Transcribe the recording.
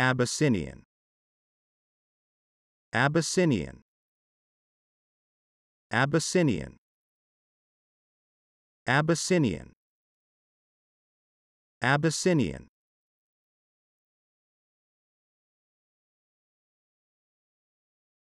Abyssinian. Abyssinian. Abyssinian. Abyssinian. Abyssinian.